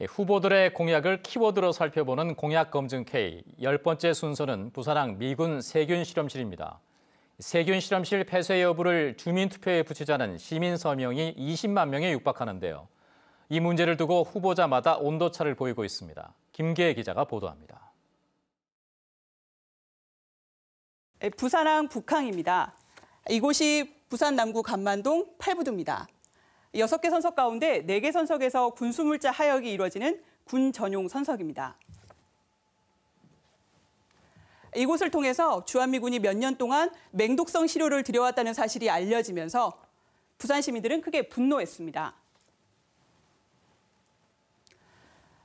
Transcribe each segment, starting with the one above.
예, 후보들의 공약을 키워드로 살펴보는 공약검증 K 열 번째 순서는 부산항 미군 세균실험실입니다. 세균실험실 폐쇄 여부를 주민투표에 붙이자는 시민 서명이 20만 명에 육박하는데요. 이 문제를 두고 후보자마다 온도차를 보이고 있습니다. 김계 기자가 보도합니다. 예, 부산항 북항입니다. 이곳이 부산 남구 간만동 8부두입니다. 6개 선석 가운데 4개 선석에서 군수물자 하역이 이루어지는 군 전용 선석입니다. 이곳을 통해서 주한미군이 몇 년 동안 맹독성 시료를 들여왔다는 사실이 알려지면서 부산 시민들은 크게 분노했습니다.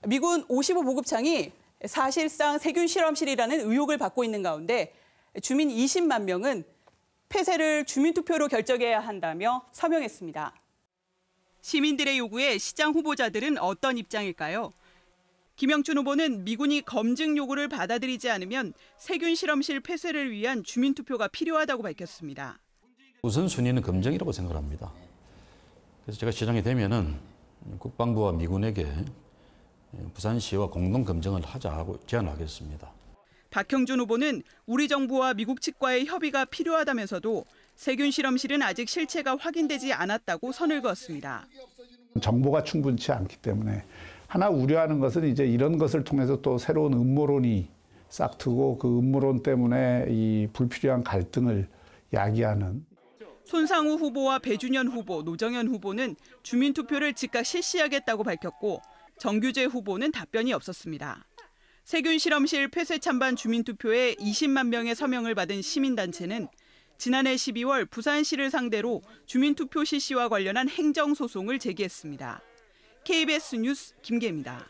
미군 55보급창이 사실상 세균 실험실이라는 의혹을 받고 있는 가운데 주민 20만 명은 폐쇄를 주민투표로 결정해야 한다며 서명했습니다. 시민들의 요구에 시장 후보자들은 어떤 입장일까요? 김영춘 후보는 미군이 검증 요구를 받아들이지 않으면 세균 실험실 폐쇄를 위한 주민투표가 필요하다고 밝혔습니다. 우선순위는 검증이라고 생각합니다. 그래서 제가 시장이 되면은 국방부와 미군에게 부산시와 공동 검증을 하자고 제안하겠습니다. 박형준 후보는 우리 정부와 미국 측과의 협의가 필요하다면서도 세균 실험실은 아직 실체가 확인되지 않았다고 선을 그었습니다. 정보가 충분치 않기 때문에 하나 우려하는 것은 이제 이런 것을 통해서 또 새로운 음모론이 싹트고 그 음모론 때문에 이 불필요한 갈등을 야기하는 손상우 후보와 배준현 후보, 노정현 후보는 주민투표를 즉각 실시하겠다고 밝혔고 정규재 후보는 답변이 없었습니다. 세균 실험실 폐쇄 찬반 주민투표에 20만 명의 서명을 받은 시민단체는 지난해 12월 부산시를 상대로 주민투표 실시와 관련한 행정소송을 제기했습니다. KBS 뉴스 김계입니다.